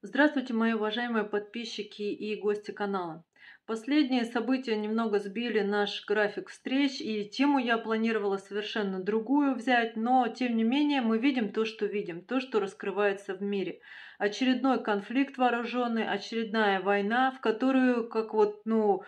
Здравствуйте, мои уважаемые подписчики и гости канала. Последние события немного сбили наш график встреч, и тему я планировала совершенно другую взять, но тем не менее мы видим то, что видим, то, что раскрывается в мире. Очередной конфликт вооруженный, очередная война, в которую, как вот, ну,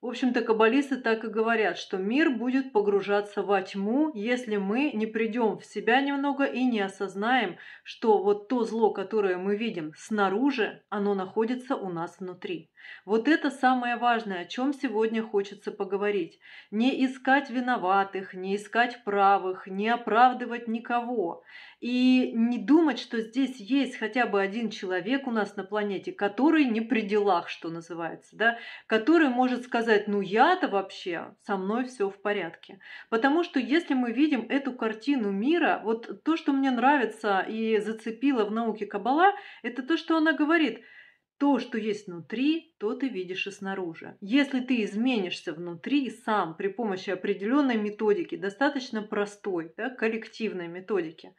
в общем-то, каббалисты так и говорят, что мир будет погружаться во тьму, если мы не придем в себя немного и не осознаем, что вот то зло, которое мы видим снаружи, оно находится у нас внутри. Вот это самое важное, о чем сегодня хочется поговорить. Не искать виноватых, не искать правых, не оправдывать никого. И не думать, что здесь есть хотя бы один человек у нас на планете, который не при делах, что называется, да, который может сказать, ну я-то вообще, со мной все в порядке. Потому что если мы видим эту картину мира, вот то, что мне нравится и зацепило в науке Каббала, это то, что она говорит – то, что есть внутри, то ты видишь и снаружи. Если ты изменишься внутри сам при помощи определенной методики, достаточно простой, да, коллективной методики,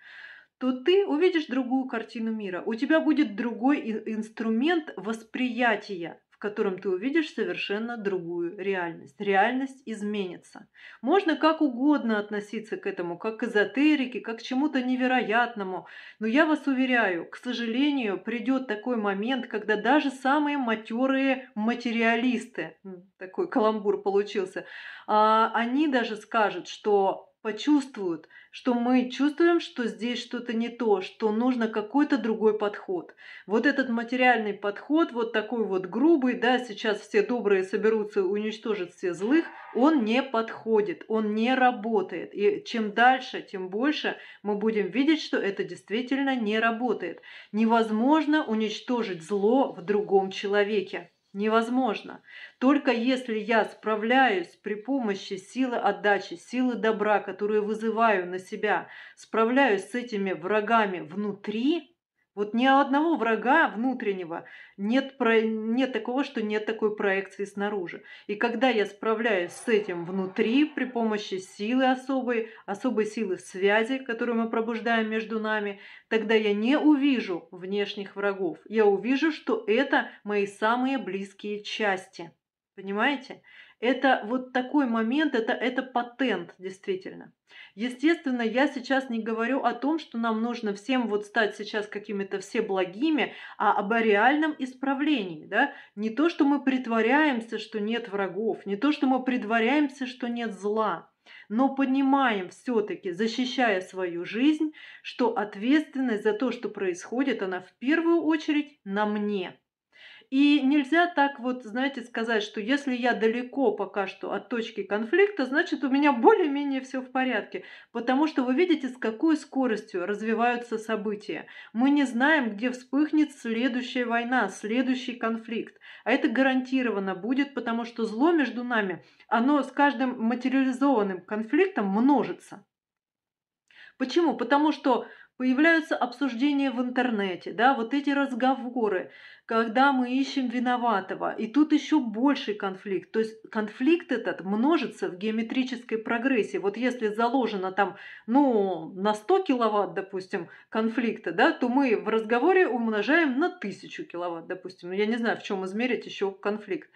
то ты увидишь другую картину мира. У тебя будет другой инструмент восприятия, в котором ты увидишь совершенно другую реальность. Реальность изменится. Можно как угодно относиться к этому, как к эзотерике, как к чему-то невероятному. Но я вас уверяю, к сожалению, придет такой момент, когда даже самые матерые материалисты, такой каламбур получился, а, они даже скажут, что почувствуют, что мы чувствуем, что здесь что-то не то, что нужно какой-то другой подход. Вот этот материальный подход, вот такой вот грубый, да, сейчас все добрые соберутся, уничтожат все злых, он не подходит, он не работает. И чем дальше, тем больше мы будем видеть, что это действительно не работает. Невозможно уничтожить зло в другом человеке. Невозможно. Только если я справляюсь при помощи силы отдачи, силы добра, которую вызываю на себя, справляюсь с этими врагами внутри, вот ни одного врага внутреннего нет, про... нет такого, что нет такой проекции снаружи. И когда я справляюсь с этим внутри при помощи силы особой, особой силы связи, которую мы пробуждаем между нами, тогда я не увижу внешних врагов. Я увижу, что это мои самые близкие части. Понимаете? Это вот такой момент, это, это патент, действительно. Естественно, я сейчас не говорю о том, что нам нужно всем вот стать сейчас какими-то все благими, а об реальном исправлении. Да? Не то, что мы притворяемся, что нет врагов, не то, что мы притворяемся, что нет зла, но понимаем все-таки, защищая свою жизнь, что ответственность за то, что происходит, она в первую очередь на мне – и нельзя так вот, знаете, сказать, что если я далеко пока что от точки конфликта, значит у меня более-менее все в порядке. Потому что вы видите, с какой скоростью развиваются события. Мы не знаем, где вспыхнет следующая война, следующий конфликт. А это гарантированно будет, потому что зло между нами, оно с каждым материализованным конфликтом множится. Почему? Потому что Появляются обсуждения в интернете, да, вот эти разговоры, когда мы ищем виноватого. И тут еще больший конфликт. То есть конфликт этот множится в геометрической прогрессии. Вот если заложено там, ну, на 100 киловатт, допустим, конфликта, да, то мы в разговоре умножаем на 1000 киловатт, допустим. Ну, я не знаю, в чем измерить еще конфликт.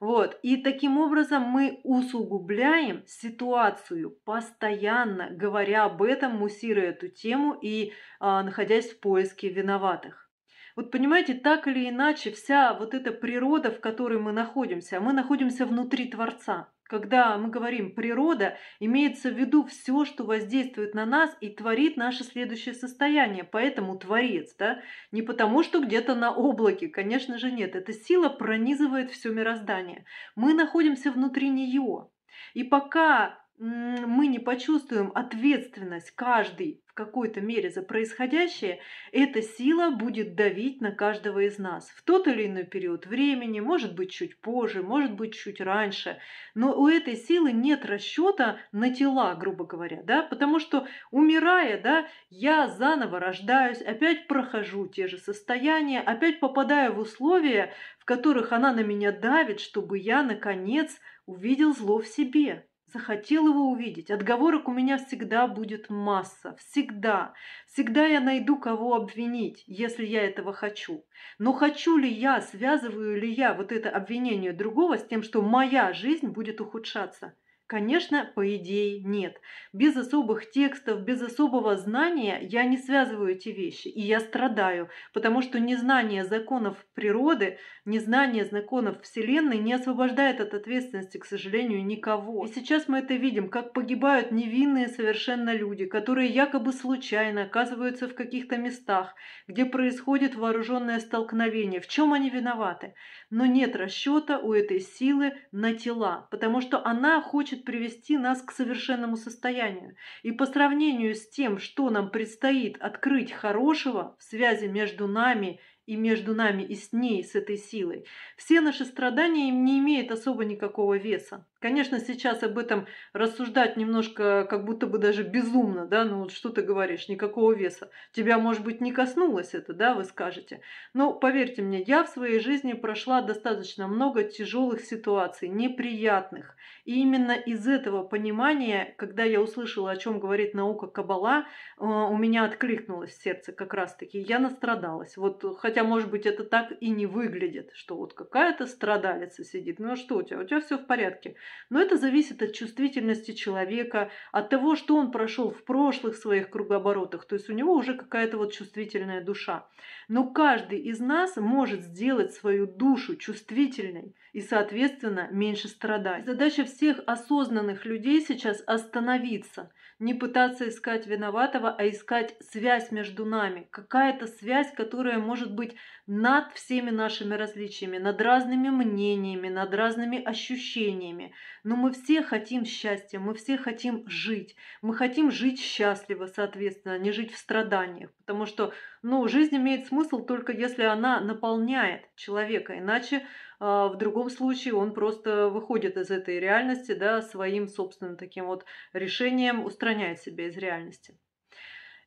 Вот. И таким образом мы усугубляем ситуацию постоянно, говоря об этом, муссируя эту тему и а, находясь в поиске виноватых. Вот понимаете, так или иначе, вся вот эта природа, в которой мы находимся, мы находимся внутри Творца. Когда мы говорим «природа», имеется в виду все, что воздействует на нас и творит наше следующее состояние. Поэтому творец, да? Не потому, что где-то на облаке, конечно же, нет. Эта сила пронизывает все мироздание. Мы находимся внутри нее. И пока мы не почувствуем ответственность каждый в какой-то мере за происходящее, эта сила будет давить на каждого из нас в тот или иной период времени, может быть чуть позже, может быть чуть раньше, но у этой силы нет расчета на тела, грубо говоря, да, потому что умирая, да, я заново рождаюсь, опять прохожу те же состояния, опять попадаю в условия, в которых она на меня давит, чтобы я наконец увидел зло в себе захотел его увидеть. Отговорок у меня всегда будет масса, всегда. Всегда я найду, кого обвинить, если я этого хочу. Но хочу ли я, связываю ли я вот это обвинение другого с тем, что моя жизнь будет ухудшаться – Конечно, по идее, нет. Без особых текстов, без особого знания я не связываю эти вещи, и я страдаю, потому что незнание законов природы, незнание законов Вселенной не освобождает от ответственности, к сожалению, никого. И сейчас мы это видим, как погибают невинные совершенно люди, которые якобы случайно оказываются в каких-то местах, где происходит вооруженное столкновение. В чем они виноваты? Но нет расчета у этой силы на тела, потому что она хочет привести нас к совершенному состоянию. И по сравнению с тем, что нам предстоит открыть хорошего в связи между нами и между нами и с ней, с этой силой, все наши страдания не имеют особо никакого веса. Конечно, сейчас об этом рассуждать немножко как будто бы даже безумно, да, ну вот что ты говоришь, никакого веса. Тебя, может быть, не коснулось это, да, вы скажете. Но поверьте мне, я в своей жизни прошла достаточно много тяжелых ситуаций, неприятных. И именно из этого понимания, когда я услышала, о чем говорит наука Кабала, э, у меня откликнулось в сердце как раз-таки. Я настрадалась. Вот, хотя, может быть, это так и не выглядит, что вот какая-то страдалица сидит. Ну а что у тебя? У тебя все в порядке. Но это зависит от чувствительности человека, от того, что он прошел в прошлых своих кругооборотах. То есть у него уже какая-то вот чувствительная душа. Но каждый из нас может сделать свою душу чувствительной и, соответственно, меньше страдать. Задача всех осознанных людей сейчас остановиться – не пытаться искать виноватого, а искать связь между нами. Какая-то связь, которая может быть над всеми нашими различиями, над разными мнениями, над разными ощущениями. Но мы все хотим счастья, мы все хотим жить. Мы хотим жить счастливо, соответственно, а не жить в страданиях. Потому что но ну, жизнь имеет смысл только если она наполняет человека, иначе а, в другом случае он просто выходит из этой реальности, да, своим собственным таким вот решением устраняет себя из реальности.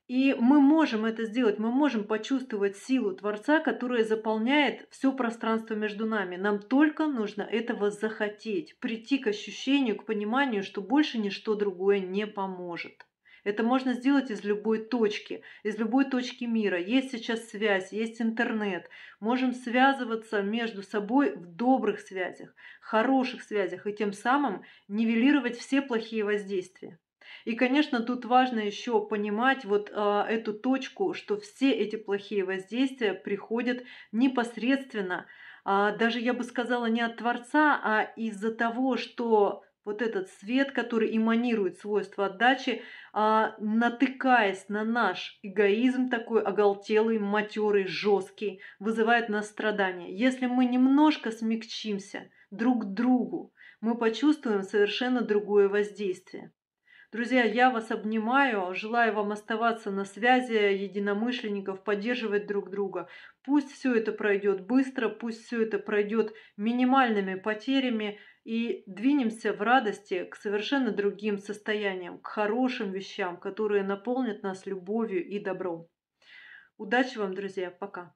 И мы можем это сделать, мы можем почувствовать силу Творца, которая заполняет все пространство между нами. Нам только нужно этого захотеть, прийти к ощущению, к пониманию, что больше ничто другое не поможет. Это можно сделать из любой точки, из любой точки мира. Есть сейчас связь, есть интернет. Можем связываться между собой в добрых связях, хороших связях и тем самым нивелировать все плохие воздействия. И, конечно, тут важно еще понимать вот э, эту точку, что все эти плохие воздействия приходят непосредственно, э, даже я бы сказала, не от Творца, а из-за того, что вот этот свет, который иманирует свойство отдачи, а, натыкаясь на наш эгоизм такой оголтелый, матерый, жесткий, вызывает нас страдания. Если мы немножко смягчимся друг к другу, мы почувствуем совершенно другое воздействие. Друзья, я вас обнимаю, желаю вам оставаться на связи единомышленников, поддерживать друг друга. Пусть все это пройдет быстро, пусть все это пройдет минимальными потерями, и двинемся в радости к совершенно другим состояниям, к хорошим вещам, которые наполнят нас любовью и добром. Удачи вам, друзья. Пока.